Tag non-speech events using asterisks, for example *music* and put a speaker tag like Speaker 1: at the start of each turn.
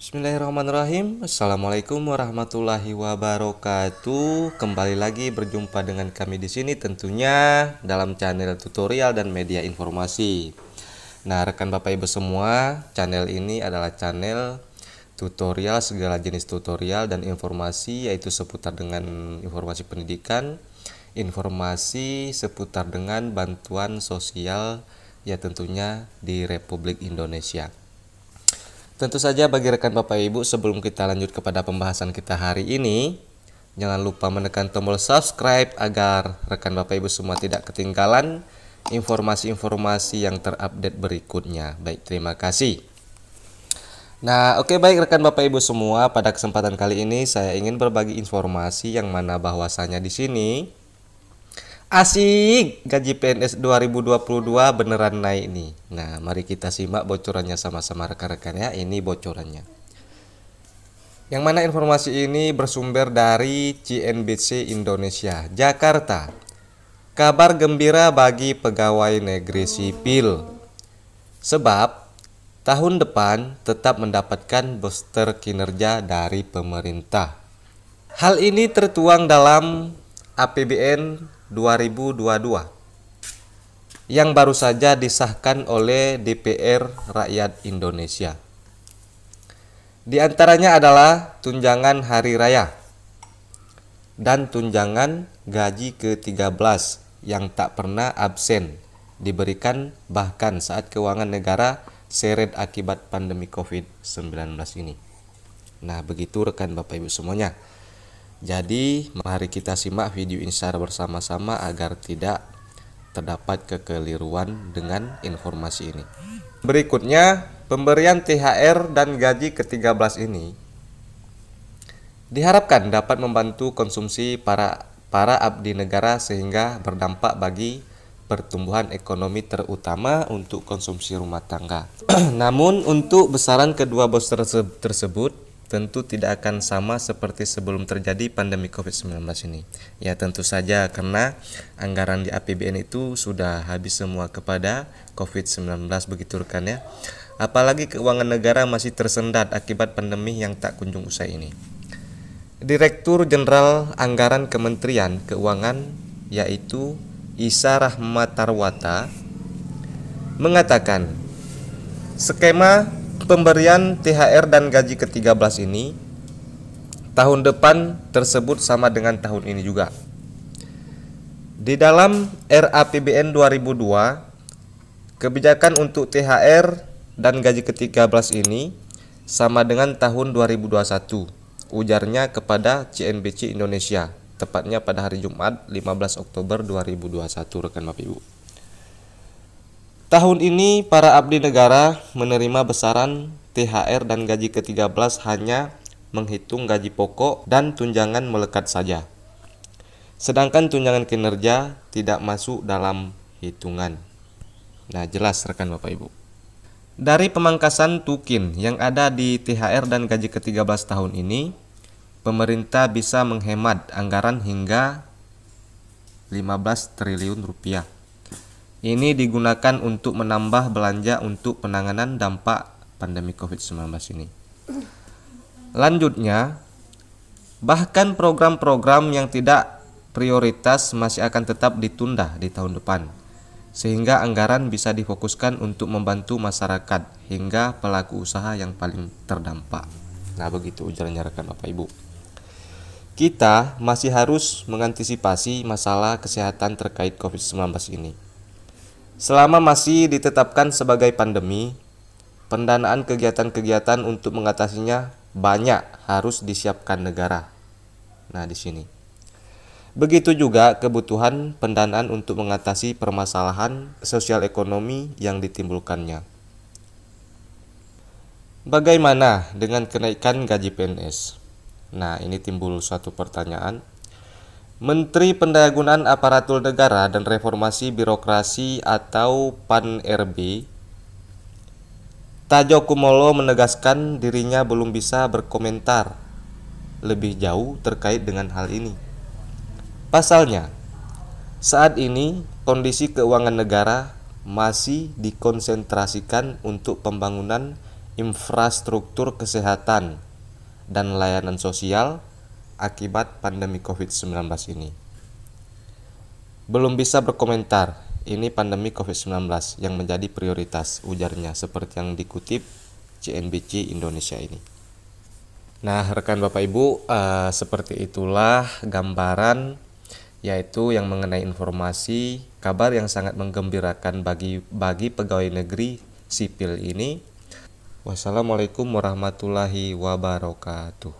Speaker 1: Bismillahirrahmanirrahim Assalamualaikum warahmatullahi wabarakatuh Kembali lagi berjumpa dengan kami di sini tentunya Dalam channel tutorial dan media informasi Nah rekan bapak ibu semua Channel ini adalah channel tutorial segala jenis tutorial dan informasi Yaitu seputar dengan informasi pendidikan Informasi seputar dengan bantuan sosial Ya tentunya di Republik Indonesia Tentu saja bagi rekan Bapak Ibu sebelum kita lanjut kepada pembahasan kita hari ini, jangan lupa menekan tombol subscribe agar rekan Bapak Ibu semua tidak ketinggalan informasi-informasi yang terupdate berikutnya. Baik, terima kasih. Nah, oke okay, baik rekan Bapak Ibu semua, pada kesempatan kali ini saya ingin berbagi informasi yang mana bahwasanya di sini Asik, gaji PNS 2022 beneran naik nih. Nah, mari kita simak bocorannya sama-sama rekan-rekan ya. Ini bocorannya. Yang mana informasi ini bersumber dari CNBC Indonesia, Jakarta. Kabar gembira bagi pegawai negeri sipil. Sebab tahun depan tetap mendapatkan booster kinerja dari pemerintah. Hal ini tertuang dalam APBN 2022 yang baru saja disahkan oleh DPR Rakyat Indonesia. Di antaranya adalah tunjangan hari raya dan tunjangan gaji ke-13 yang tak pernah absen diberikan bahkan saat keuangan negara seret akibat pandemi COVID-19 ini. Nah, begitu rekan Bapak Ibu semuanya. Jadi, mari kita simak video ini secara bersama-sama agar tidak terdapat kekeliruan dengan informasi ini. Berikutnya, pemberian THR dan gaji ke-13 ini diharapkan dapat membantu konsumsi para para abdi negara sehingga berdampak bagi pertumbuhan ekonomi terutama untuk konsumsi rumah tangga. *clears throat* Namun untuk besaran kedua bos tersebut tentu tidak akan sama seperti sebelum terjadi pandemi COVID-19 ini. Ya tentu saja karena anggaran di APBN itu sudah habis semua kepada COVID-19 begitu rekan ya. Apalagi keuangan negara masih tersendat akibat pandemi yang tak kunjung usai ini. Direktur Jenderal Anggaran Kementerian Keuangan yaitu Isa Rahmatarwata, mengatakan skema pemberian THR dan gaji ke-13 ini tahun depan tersebut sama dengan tahun ini juga. Di dalam RAPBN 2002, kebijakan untuk THR dan gaji ke-13 ini sama dengan tahun 2021, ujarnya kepada CNBC Indonesia, tepatnya pada hari Jumat 15 Oktober 2021 rekan Bapak Ibu. Tahun ini para abdi negara menerima besaran THR dan gaji ke-13 hanya menghitung gaji pokok dan tunjangan melekat saja. Sedangkan tunjangan kinerja tidak masuk dalam hitungan. Nah, jelas rekan Bapak Ibu. Dari pemangkasan tukin yang ada di THR dan gaji ke-13 tahun ini, pemerintah bisa menghemat anggaran hingga 15 triliun rupiah. Ini digunakan untuk menambah belanja untuk penanganan dampak pandemi COVID-19 ini. Lanjutnya, bahkan program-program yang tidak prioritas masih akan tetap ditunda di tahun depan, sehingga anggaran bisa difokuskan untuk membantu masyarakat hingga pelaku usaha yang paling terdampak. Nah, begitu ujarannya rekan Bapak Ibu. Kita masih harus mengantisipasi masalah kesehatan terkait COVID-19 ini Selama masih ditetapkan sebagai pandemi, pendanaan kegiatan-kegiatan untuk mengatasinya banyak harus disiapkan negara. Nah, di sini. Begitu juga kebutuhan pendanaan untuk mengatasi permasalahan sosial ekonomi yang ditimbulkannya. Bagaimana dengan kenaikan gaji PNS? Nah, ini timbul suatu pertanyaan Menteri Pendayagunaan Aparatur Negara dan Reformasi Birokrasi atau PAN-RB Tajo Kumolo menegaskan dirinya belum bisa berkomentar lebih jauh terkait dengan hal ini. Pasalnya, saat ini kondisi keuangan negara masih dikonsentrasikan untuk pembangunan infrastruktur kesehatan dan layanan sosial akibat pandemi COVID-19 ini. Belum bisa berkomentar, ini pandemi COVID-19 yang menjadi prioritas, ujarnya seperti yang dikutip CNBC Indonesia ini. Nah, rekan Bapak Ibu, eh, seperti itulah gambaran yaitu yang mengenai informasi kabar yang sangat menggembirakan bagi bagi pegawai negeri sipil ini. Wassalamualaikum warahmatullahi wabarakatuh.